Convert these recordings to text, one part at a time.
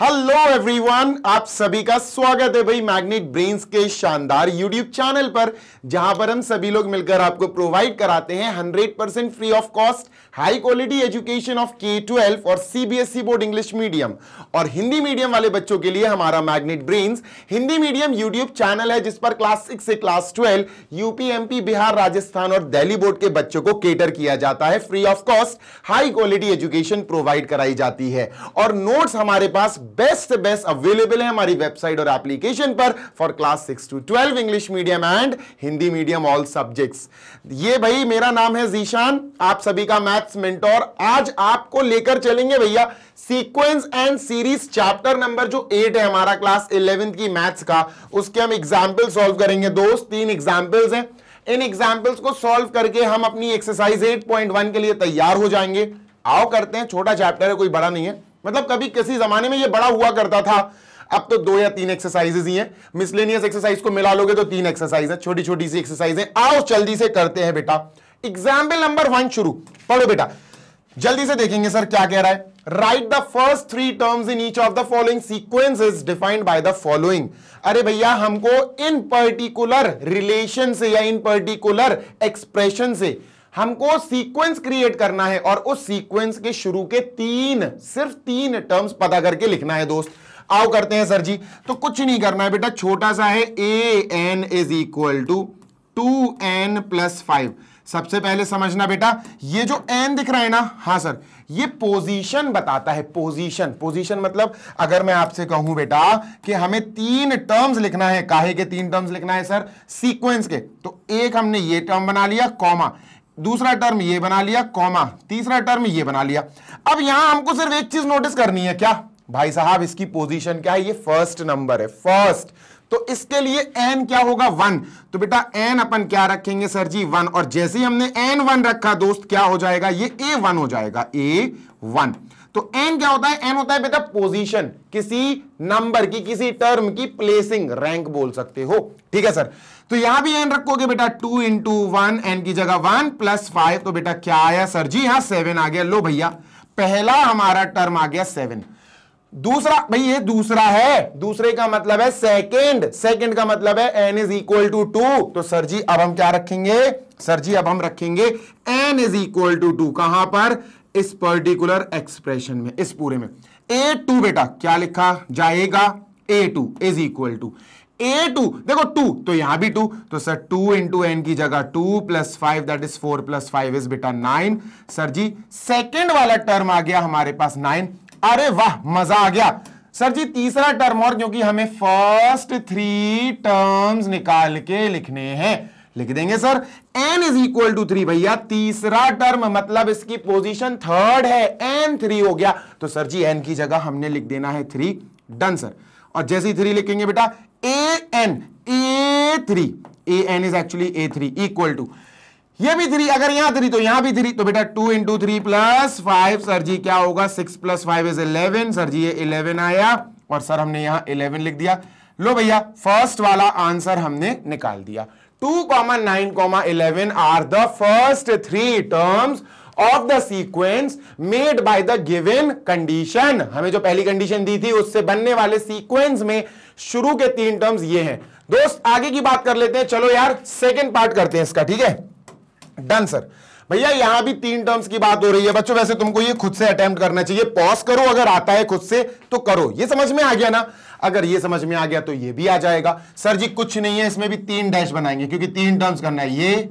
hello everyone आप सभी का स्वागत है भाई मैग्नेट ब्रेन्स के शानदार यूट्यूब चैनल पर जहां पर हम सभी लोग मिलकर आपको प्रोवाइड कराते हैं 100% free of cost high quality education of K twelve और सीबीएसई बोर्ड इंग्लिश मीडियम और हिंदी मीडियम वाले बच्चों के लिए हमारा Magnet Brains Hindi medium YouTube channel है जिस पर क्लास सिक्स से class twelve UP MP Bihar Rajasthan और दिल्ली बोर्ड के बच्चों को केटर किया जाता है free of cost high quality education provide कराई जाती है और नोट्स हमारे पास बेस्ट बेस्ट अवेलेबल है हमारी वेबसाइट और एप्लीकेशन पर for class six to twelve English medium and Hindi medium all subjects ये भाई मेरा नाम है जीशान आप सभी का मैथ मैथ्स मेंटोर आज आपको लेकर चलेंगे भैया sequence and series chapter number जो एट है हमारा क्लास इलेवेंथ की मैथ्स का उसके हम एग्जाम्पल सॉल्व करेंगे दोस्त तीन एग्जाम्पल्स हैं इन एग्जाम्पल्स को सॉल्व करके हम अपनी एक्सरसाइज 8.1 के लिए तैयार हो जाएंगे आओ करते हैं छोटा चैप्टर है कोई बड़ा नहीं है मतलब कभी किसी जमाने में ये बड़ा हुआ करता था अब तो दो या तीन एक्सरसाइजेस ही हैं मिसलेनियस एक्सरसाइज को मिला लोगे तो तीन एक्सरसाइज है छोटी छोटी सी एक्सरसाइज है आओ जल्दी से करते हैं बेटा एग्जाम्पल नंबर वन शुरू पढ़ो बेटा जल्दी से देखेंगे सर क्या कह रहा है write the first three terms in each of the following sequence is defined by the following अरे भैया हमको इन पर्टिकुलर रिलेशन से या इन पर्टिकुलर एक्सप्रेशन से हमको सीक्वेंस क्रिएट करना है और उस सीक्वेंस के शुरू के तीन सिर्फ तीन टर्म्स पता करके लिखना है दोस्त आओ करते हैं सर जी तो कुछ नहीं करना है बेटा छोटा सा है a n is equal to two n plus five सबसे पहले समझना बेटा ये जो एन दिख रहा है ना हाँ सर ये पोजीशन बताता है पोजीशन पोजीशन मतलब अगर मैं आपसे कहूं बेटा कि हमें तीन टर्म्स लिखना है काहे के तीन टर्म्स लिखना है सर सीक्वेंस के तो एक हमने ये टर्म बना लिया कॉमा दूसरा टर्म ये बना लिया कॉमा तीसरा टर्म ये बना लिया अब यहां हमको सिर्फ एक चीज नोटिस करनी है क्या भाई साहब इसकी पोजीशन क्या है ये फर्स्ट नंबर है फर्स्ट तो इसके लिए एन क्या होगा वन तो बेटा एन अपन क्या रखेंगे सर जी वन और जैसे ही हमने एन वन रखा दोस्त क्या हो जाएगा ये ए वन हो जाएगा ए वन तो एन क्या होता है एन होता है बेटा पोजीशन किसी नंबर की किसी टर्म की प्लेसिंग रैंक बोल सकते हो ठीक है सर तो यहां भी एन रखोगे बेटा टू इंटू वन एन की जगह वन प्लस फाइव तो बेटा क्या आया सर जी यहां सेवन आ गया लो भैया पहला हमारा टर्म आ गया सेवन दूसरा भाई ये दूसरा है दूसरे का मतलब है सेकेंड सेकेंड का मतलब है n is equal to two तो सर जी अब हम क्या रखेंगे सर जी अब हम रखेंगे n is equal to two कहां पर इस पर्टिकुलर एक्सप्रेशन में इस पूरे में ए टू बेटा क्या लिखा जाएगा a two is equal to a two देखो टू तो यहां भी टू तो सर टू इंटू एन की जगह two plus five that is four plus five is बेटा नाइन सर जी सेकेंड वाला टर्म आ गया हमारे पास नाइन अरे वाह मजा आ गया सर जी तीसरा टर्म और क्योंकि हमें फर्स्ट थ्री टर्म्स निकाल के लिखने हैं लिख देंगे sir n is equal to three भैया तीसरा टर्म मतलब इसकी पोजीशन थर्ड है एन थ्री हो गया तो सर जी एन की जगह हमने लिख देना है थ्री डन सर और जैसे थ्री लिखेंगे बेटा a n a three a n is actually a three equal to ये भी थ्री अगर यहां थ्री तो यहां भी थ्री तो बेटा two into three plus five sir ji क्या होगा six plus five is eleven sir ji ये इलेवन आया और सर हमने यहां इलेवन लिख दिया लो भैया फर्स्ट वाला आंसर हमने निकाल दिया two comma nine comma eleven are the first three terms of the sequence made by the given condition हमें जो पहली कंडीशन दी थी उससे बनने वाले सीक्वेंस में शुरू के तीन टर्म्स ये हैं दोस्त आगे की बात कर लेते हैं चलो यार सेकेंड पार्ट करते हैं इसका ठीक है डन सर भैया यहां भी तीन टर्म्स की बात हो रही है बच्चों वैसे तुमको ये खुद से अटेम्प्ट करना चाहिए पॉज करो अगर आता है खुद से तो करो ये समझ में आ गया ना अगर ये समझ में आ गया तो ये भी आ जाएगा सर जी कुछ नहीं है इसमें भी तीन डैश बनाएंगे क्योंकि तीन टर्म्स करना है ये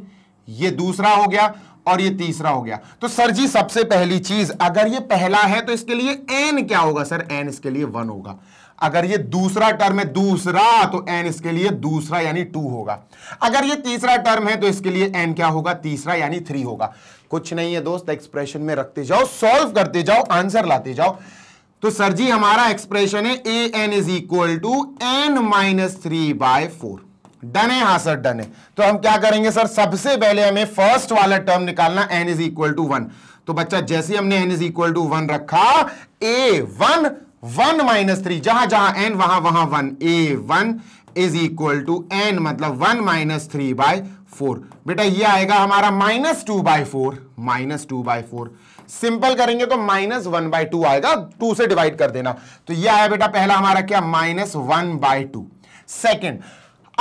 ये दूसरा हो गया और ये तीसरा हो गया तो सर जी सबसे पहली चीज अगर ये पहला है तो इसके लिए एन क्या होगा सर एन इसके लिए वन होगा अगर ये दूसरा टर्म है दूसरा तो एन इसके लिए दूसरा यानी टू होगा अगर ये तीसरा टर्म है तो इसके लिए एन क्या होगा तीसरा यानी थ्री होगा कुछ नहीं है दोस्त एक्सप्रेशन में रखते जाओ सॉल्व करते जाओ आंसर लाते जाओ तो सर जी हमारा एक्सप्रेशन है a n is equal to n minus three by four done है हाँ सर डन है तो हम क्या करेंगे सर सबसे पहले हमें फर्स्ट वाला टर्म निकालना n is equal to one तो बच्चा जैसे हमने n is equal to one रखा a one one minus three जहां जहां एन वहां वहां one a one is equal to n मतलब one minus three by four बेटा ये आएगा हमारा minus two by four minus two by four simple करेंगे तो माइनस वन बाय टू आएगा टू से डिवाइड कर देना तो ये आया बेटा पहला हमारा क्या minus one by two second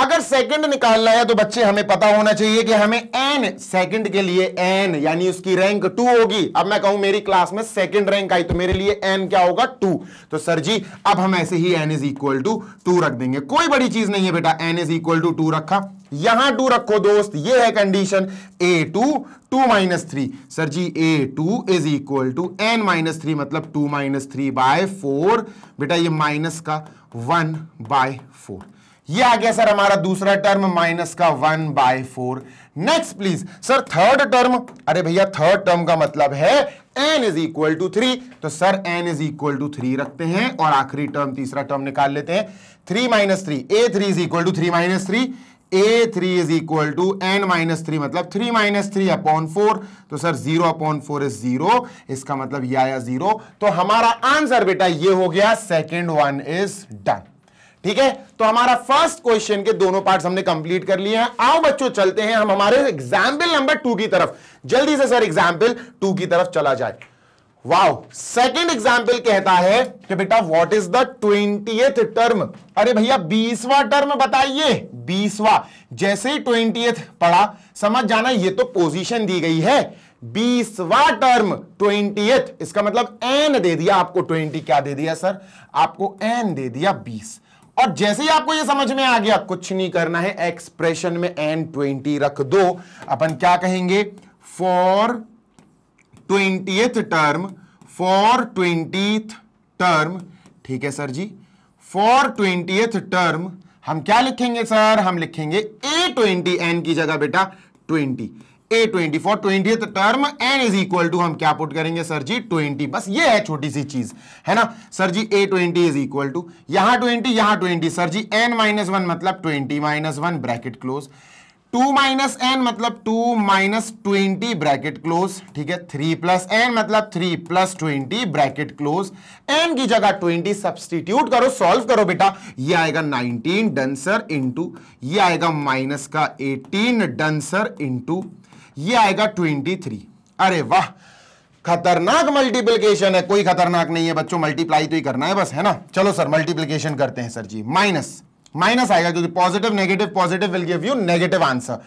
अगर सेकंड निकालना है तो बच्चे हमें पता होना चाहिए कि हमें एन सेकंड के लिए एन यानी उसकी रैंक टू होगी अब मैं कहूं मेरी क्लास में सेकंड रैंक आई तो मेरे लिए एन क्या होगा टू तो सर जी अब हम ऐसे ही n is equal to two रख देंगे कोई बड़ी चीज नहीं है बेटा n is equal to two रखा यहां टू रखो दोस्त ये है condition a two two minus three sir ji a two is equal to n minus three मतलब two minus three by four बेटा ये माइनस का वन बाय फोर ये आ गया सर हमारा दूसरा टर्म माइनस का one by four next please sir third term अरे भैया थर्ड टर्म का मतलब है n is equal to three तो sir n is equal to three रखते हैं और आखिरी टर्म तीसरा टर्म निकाल लेते हैं three minus three a three is equal to three minus three a three is equal to n minus three मतलब three minus three upon four तो sir zero upon four is zero इसका मतलब या आया zero तो हमारा answer बेटा ये हो गया सेकेंड वन इज डन ठीक है तो हमारा फर्स्ट क्वेश्चन के दोनों पार्ट हमने कंप्लीट कर लिए हैं आओ बच्चों चलते हैं हम हमारे एग्जाम्पल नंबर टू की तरफ जल्दी से सर एग्जाम्पल टू की तरफ चला जाए वाओ सेकंड एग्जाम्पल कहता है कि बेटा what is the twenty term अरे भैया बीसवा टर्म बताइए बीसवा जैसे ही ट्वेंटी पढ़ा समझ जाना ये तो पोजीशन दी गई है बीसवा टर्म ट्वेंटी इसका मतलब एन दे दिया आपको ट्वेंटी क्या दे दिया सर आपको एन दे दिया बीस और जैसे ही आपको ये समझ में आ गया कुछ नहीं करना है एक्सप्रेशन में एन ट्वेंटी रख दो अपन क्या कहेंगे for twenty term for twenty term ठीक है sir ji for twenty term हम क्या लिखेंगे सर हम लिखेंगे ए ट्वेंटी एन की जगह बेटा twenty a twenty for twenty term n is equal to हम क्या पुट करेंगे सर जी ट्वेंटी बस ये है छोटी सी चीज है ना sir ji a twenty is equal to यहां ट्वेंटी यहां twenty sir ji n minus one मतलब twenty minus one bracket close two minus n मतलब two minus twenty bracket close ठीक है थ्री प्लस एन मतलब three plus twenty bracket close n की जगह twenty substitute करो सॉल्व करो बेटा ये आएगा नाइनटीन डंसर इनटू ये आएगा माइनस का एटीन डंसर इनटू इंटू ये आएगा ट्वेंटी थ्री अरे वाह खतरनाक मल्टीप्लीकेशन है कोई खतरनाक नहीं है बच्चों मल्टीप्लाई तो ही करना है बस है ना चलो सर मल्टीप्लीकेशन करते हैं सर जी माइनस माइनस आएगा क्योंकि positive negative positive will give you negative answer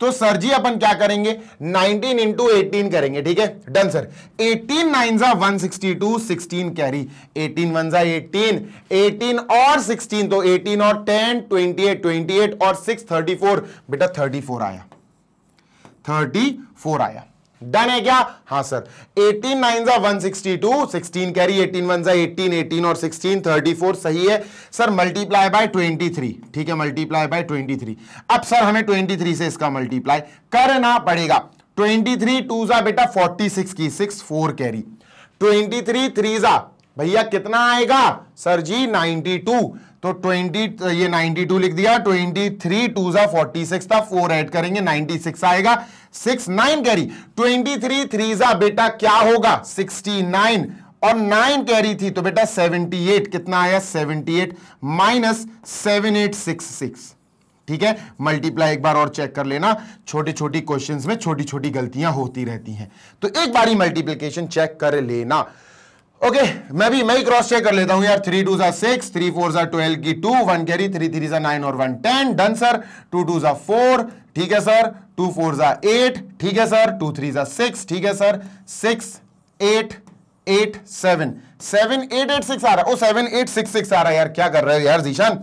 तो सर जी अपन क्या करेंगे 19 इंटू एटीन करेंगे ठीक है डन सर 18 नाइन जा वन सिक्सटी कैरी 18 वन जा एटीन एटीन और 16 तो 18 और 10 28 28 और 6 34 बेटा 34 आया थर्टी फोर आया डन है क्या हाँ सर एटीन नाइन जा one sixty two sixteen carry eighteen one जा एटीन एटीन और सिक्सटीन थर्टी फोर सही है sir multiply by twenty three ठीक है मल्टीप्लाई बाय ट्वेंटी थ्री अब सर हमें ट्वेंटी थ्री से इसका मल्टीप्लाई करना पड़ेगा ट्वेंटी थ्री टू जा बेटा फोर्टी सिक्स की six four carry twenty three three जा भैया कितना आएगा सर जी नाइनटी टू तो 20 ये 92 लिख दिया 23 थ्री टू जा फोर्टी सिक्स था फोर ऐड करेंगे 96 आएगा 6 नाइन कैरी 23 थ्री थ्री जा बेटा क्या होगा 69 और 9 कैरी थी तो बेटा 78 कितना आया 78 minus seven eight six six ठीक है मल्टीप्लाई एक बार और चेक कर लेना छोटी छोटी क्वेश्चंस में छोटी छोटी गलतियां होती रहती हैं तो एक बार ही मल्टीप्लीकेशन चेक कर लेना ओके okay, मैं भी मैं ही क्रॉस चेक कर लेता हूं यार थ्री टू जा सिक्स थ्री फोर जा ट्वेल्व की two one carry three three जा नाइन और one ten done sir two two जा फोर ठीक है सर टू फोर जा एट ठीक है सर टू थ्री जा सिक्स ठीक है sir six eight eight seven seven eight eight six आ रहा है oh seven eight six six आ रहा है यार क्या कर रहे हो यार Zeeshan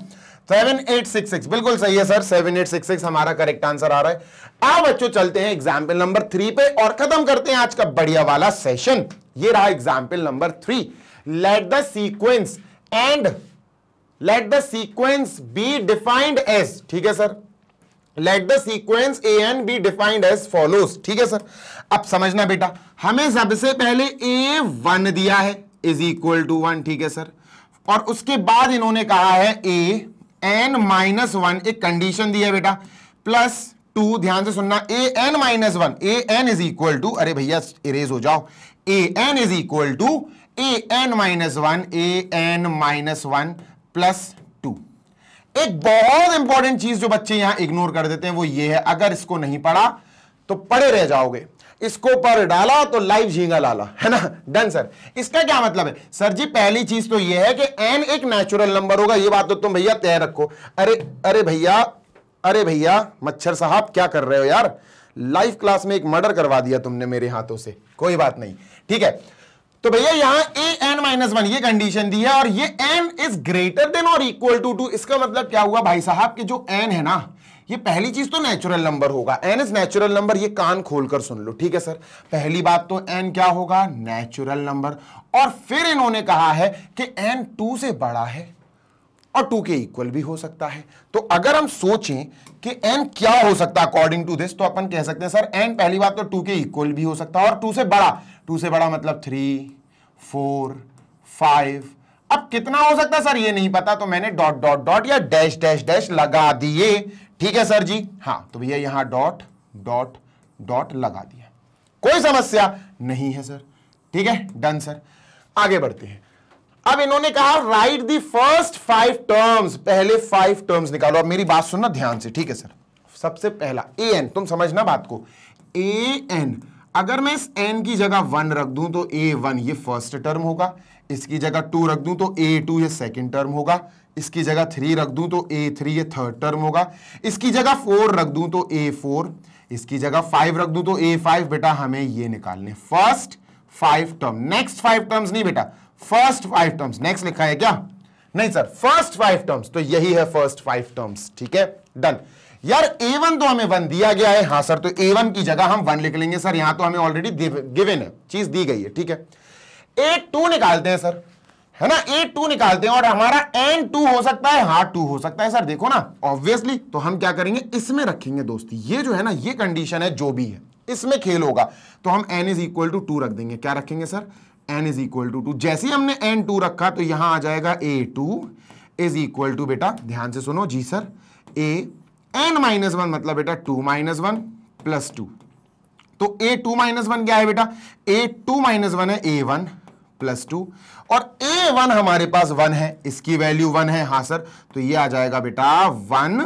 seven eight six six बिल्कुल सही है सर सेवन एट सिक्स हमारा करेक्ट आंसर आ रहा है आप बच्चों चलते हैं एग्जाम्पल नंबर थ्री पे और खत्म करते हैं आज का बढ़िया वाला सेशन ये रहा example number three let the sequence and let the sequence be defined as ठीक है sir let the sequence a n be defined as follows ठीक है सर अब समझना बेटा हमें सबसे पहले ए वन दिया है इज इक्वल टू वन ठीक है सर और उसके बाद इन्होंने कहा है ए एन माइनस वन एक कंडीशन दी है बेटा प्लस टू ध्यान से सुनना a n minus one a n is equal to अरे भैया इरेज हो जाओ a n is equal to a n minus one a n minus one plus two एक बहुत इंपॉर्टेंट चीज जो बच्चे यहां इग्नोर कर देते हैं वो ये है अगर इसको नहीं पढ़ा तो पढ़े रह जाओगे इसको पर डाला तो लाइव झींगा लाला है ना डन सर इसका क्या मतलब है सर जी पहली चीज तो यह है कि एन एक नेचुरल नंबर होगा ये बात तो तुम भैया तय रखो अरे अरे भैया अरे भैया मच्छर साहब क्या कर रहे हो यार लाइव क्लास में एक मर्डर करवा दिया तुमने मेरे हाथों से कोई बात नहीं ठीक है तो भैया यहां ए एन माइनस वन ये कंडीशन दी है और ये एन इज ग्रेटर देन और इक्वल टू टू इसका मतलब क्या हुआ भाई साहब कि जो एन है ना ये पहली चीज तो नेचुरल नंबर होगा एन इज नेचुरल नंबर ये कान खोलकर सुन लो ठीक है सर पहली बात तो एन क्या होगा नेचुरल नंबर और फिर इन्होंने कहा है कि एन टू से बड़ा है और टू के इक्वल भी हो सकता है तो अगर हम सोचें कि एन क्या हो सकता है अकॉर्डिंग टू दिस तो अपन कह सकते हैं सर एन पहली बात तो टू के इक्वल भी हो सकता है और टू से बड़ा टू से बड़ा मतलब थ्री फोर फाइव अब कितना हो सकता है सर ये नहीं पता तो मैंने डॉट डॉट डॉट या डैश डैश डैश लगा दिए ठीक है सर जी हाँ तो भैया यहां डॉट डॉट डॉट लगा दिया कोई समस्या नहीं है सर ठीक है डन सर आगे बढ़ते हैं अब इन्होंने कहा write the first five terms पहले फाइव टर्म्स निकालो अब मेरी बात सुनना ध्यान से ठीक है सर सबसे पहला ए एन तुम समझना बात को ए एन अगर मैं इस एन की जगह वन रख दूं तो ए वन ये फर्स्ट टर्म होगा इसकी जगह टू रख दूं तो ए टू ये सेकेंड टर्म होगा इसकी जगह थ्री रख दूं तो ए थ्री ये थर्ड टर्म होगा इसकी जगह फोर रख दूं तो ए फोर इसकी जगह फाइव रख दूं तो ए फाइव बेटा हमें ये निकालने first five term next five terms नहीं बेटा फर्स्ट फाइव टर्म्स नेक्स्ट लिखा है क्या नहीं सर फर्स्ट फाइव टर्म्स तो यही है फर्स्ट फाइव टर्म्स ठीक है डन यार ए वन तो हमें वन दिया गया है हाँ सर तो ए वन की जगह हम वन लिख लेंगे सर यहां तो हमें ऑलरेडी गिवेन है चीज दी गई है ठीक है ए टू निकालते हैं सर है ना ए टू निकालते हैं और हमारा एन टू हो सकता है हार्ट टू हो सकता है सर देखो ना ऑब्वियसली तो हम क्या करेंगे इसमें रखेंगे दोस्ती ये जो है ना ये कंडीशन है जो भी है इसमें खेल होगा तो हम n is equal to two रख देंगे क्या रखेंगे sir n is equal to two जैसे ही हमने एन टू रखा तो यहां आ जाएगा a two is equal to बेटा ध्यान से सुनो जी sir a n minus one मतलब बेटा two minus one plus two तो ए टू माइनस वन क्या है बेटा ए टू माइनस वन है ए वन प्लस टू और ए वन हमारे पास वन है इसकी वैल्यू वन है हाँ सर तो ये आ जाएगा बेटा वन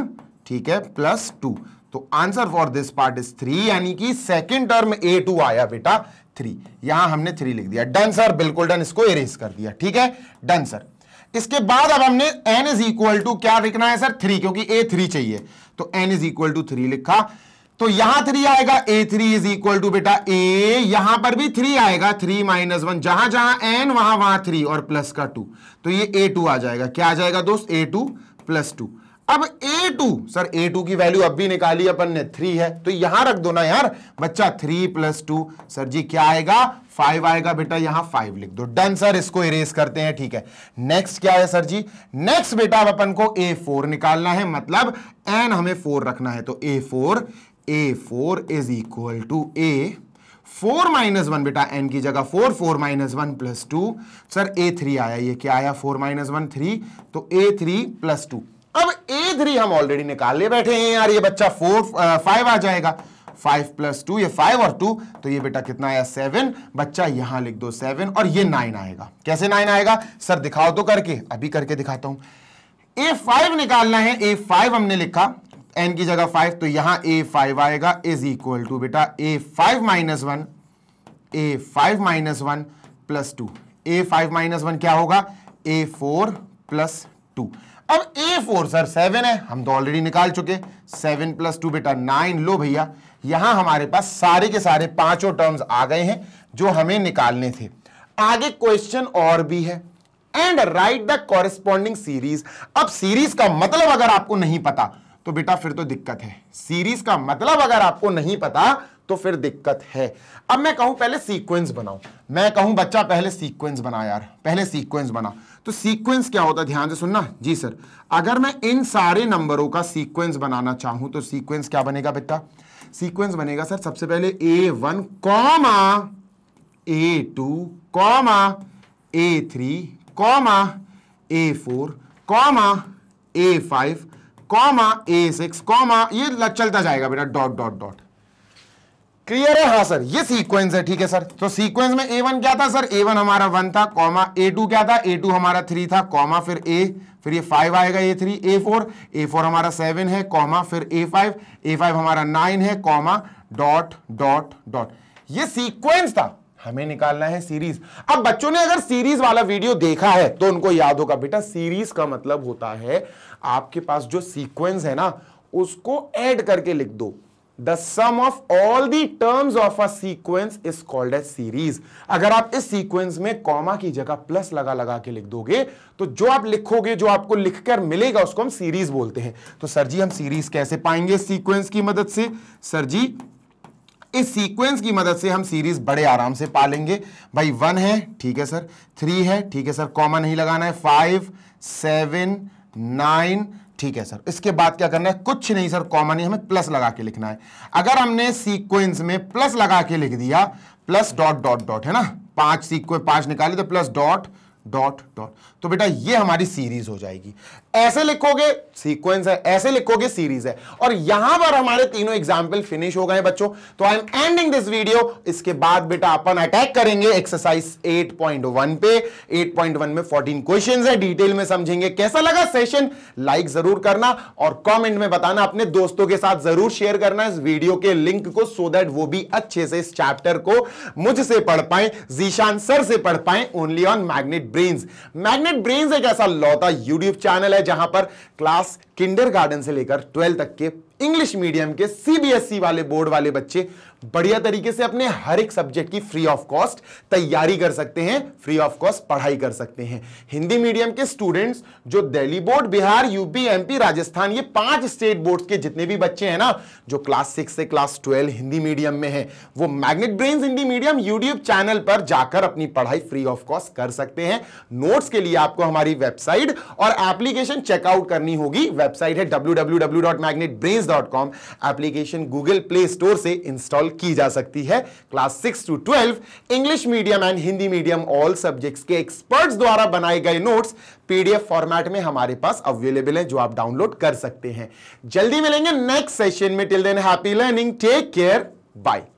ठीक है प्लस टू तो answer for this part is three यानी कि सेकेंड टर्म ए टू आया बेटा थ्री यहां हमने थ्री लिख दिया डन सर बिल्कुल डन इसको एरेज कर दिया ठीक है डन सर इसके बाद अब हमने एन इज इक्वल टू क्या लिखना है सर थ्री क्योंकि ए थ्री चाहिए तो n is equal to three लिखा तो यहां थ्री आएगा a three is equal to बेटा ए यहां पर भी थ्री आएगा थ्री माइनस वन जहां जहां एन वहां वहां थ्री और प्लस का टू तो ये ए टू आ जाएगा क्या आ जाएगा दोस्त ए टू प्लस टू अब a two sir a two की वैल्यू अब भी निकाली अपन ने थ्री है तो यहां रख दो ना यार बच्चा three plus two sir ji क्या आएगा फाइव आएगा बेटा यहां फाइव लिख दो डन सर इसको इरेज करते हैं ठीक है नेक्स्ट क्या है सर जी नेक्स्ट बेटा अब अपन को ए फोर निकालना है मतलब एन हमें फोर रखना है तो a four a four is equal to a four minus one बेटा एन की जगह four four minus one plus two sir a three आया ये क्या आया फोर माइनस वन थ्री तो ए थ्री प्लस टू अब ए थ्री हम ऑलरेडी निकाल ले बैठे हैं यार ये बच्चा फोर फाइव uh, आ जाएगा फाइव प्लस टू ये फाइव और टू तो ये बेटा कितना आया सेवन बच्चा यहां लिख दो सेवन और ये नाइन आएगा कैसे नाइन आएगा सर दिखाओ तो करके अभी करके दिखाता हूं ए फाइव निकालना है ए फाइव हमने लिखा एन की जगह फाइव तो यहां ए फाइव आएगा इज इक्वल टू बेटा a five minus one a five minus one plus two a five minus one क्या होगा ए फोर प्लस टू अब ए फोर सर सेवन है हम तो ऑलरेडी निकाल चुके सेवन प्लस टू बेटा नाइन लो भैया यहां हमारे पास सारे के सारे पांचों टर्म्स आ गए हैं जो हमें निकालने थे आगे क्वेश्चन और भी है and right the corresponding series अब सीरीज का मतलब अगर आपको नहीं पता तो बेटा फिर तो दिक्कत है सीरीज का मतलब अगर आपको नहीं पता तो फिर दिक्कत है अब मैं कहूं पहले सीक्वेंस बनाओ मैं कहूं बच्चा पहले सीक्वेंस बना यार पहले सीक्वेंस बना तो सीक्वेंस क्या होता है ध्यान से सुनना जी सर अगर मैं इन सारे नंबरों का सीक्वेंस बनाना चाहूं तो सीक्वेंस क्या बनेगा बेटा सीक्वेंस बनेगा सर सबसे पहले a one comma a two comma a three comma a four comma a five comma a six comma ये चलता जाएगा बेटा डॉट डॉट डॉट क्लियर है हाँ सर ये सीक्वेंस है ठीक है सर तो सीक्वेंस में ए वन क्या था सर ए वन हमारा वन था कॉमा ए टू क्या था ए टू हमारा थ्री था कॉमा फिर ए फिर ये फाइव आएगा a three a four a four हमारा सेवन है कॉमा फिर ए फाइव ए फाइव हमारा नाइन है कॉमा डॉट डॉट डॉट ये सीक्वेंस था हमें निकालना है सीरीज अब बच्चों ने अगर सीरीज वाला वीडियो देखा है तो उनको याद होगा बेटा सीरीज का मतलब होता है आपके पास जो सीक्वेंस है ना उसको ऐड करके लिख दो the sum of all the terms of a sequence is called a series अगर आप इस सीक्वेंस में कॉमा की जगह प्लस लगा लगा के लिख दोगे तो जो आप लिखोगे जो आपको लिखकर मिलेगा उसको हम सीरीज बोलते हैं तो सर जी हम सीरीज कैसे पाएंगे सीक्वेंस की मदद से सर जी इस सीक्वेंस की मदद से हम सीरीज बड़े आराम से पालेंगे भाई वन है ठीक है सर थ्री है ठीक है सर कॉमन नहीं लगाना है फाइव सेवन नाइन ठीक है सर इसके बाद क्या करना है कुछ नहीं सर कॉमन ही हमें प्लस लगा के लिखना है अगर हमने सीक्वेंस में प्लस लगा के लिख दिया प्लस डॉट डॉट डॉट है ना पांच सीक्वे पांच निकाले तो प्लस डॉट डॉट डॉट तो बेटा ये हमारी सीरीज हो जाएगी ऐसे लिखोगे सीक्वेंस है ऐसे लिखोगे सीरीज है और यहां पर हमारे तीनों एग्जाम्पल फिनिश हो गए बच्चों तो I am ending this video इसके बाद बेटा अपन अटैक करेंगे एक्सरसाइज 8.1 पे 8.1 में 14 क्वेश्चंस है डिटेल में समझेंगे कैसा लगा सेशन लाइक जरूर करना और कॉमेंट में बताना अपने दोस्तों के साथ जरूर शेयर करना इस वीडियो के लिंक को सो दैट वो भी अच्छे से इस चैप्टर को मुझसे पढ़ पाए जीशान सर से पढ़ पाए only on magnet brains magnet brains एक ऐसा लौता यूट्यूब चैनल है जहां पर क्लास किंडर से लेकर ट्वेल्थ तक के इंग्लिश मीडियम के सीबीएसई e वाले बोर्ड वाले बच्चे बढ़िया तरीके से अपने हर एक सब्जेक्ट की फ्री ऑफ कॉस्ट तैयारी कर सकते हैं फ्री ऑफ कॉस्ट पढ़ाई कर सकते हैं हिंदी मीडियम के स्टूडेंट्स जो Delhi board Bihar UP MP Rajasthan ये पांच स्टेट बोर्ड के जितने भी बच्चे हैं ना जो क्लास सिक्स से क्लास ट्वेल्व हिंदी मीडियम में है वो magnet brain Hindi medium YouTube channel पर जाकर अपनी पढ़ाई फ्री ऑफ कॉस्ट कर सकते हैं नोट्स के लिए आपको हमारी वेबसाइट और एप्लीकेशन चेकआउट करनी होगी वेबसाइट है W application Google Play Store से इंस्टॉल सॉल्व की जा सकती है class six to twelve English medium and Hindi medium all subjects के एक्सपर्ट्स द्वारा बनाए गए नोट्स पीडीएफ फॉर्मेट में हमारे पास अवेलेबल है जो आप डाउनलोड कर सकते हैं जल्दी मिलेंगे नेक्स्ट सेशन में till then happy learning take care bye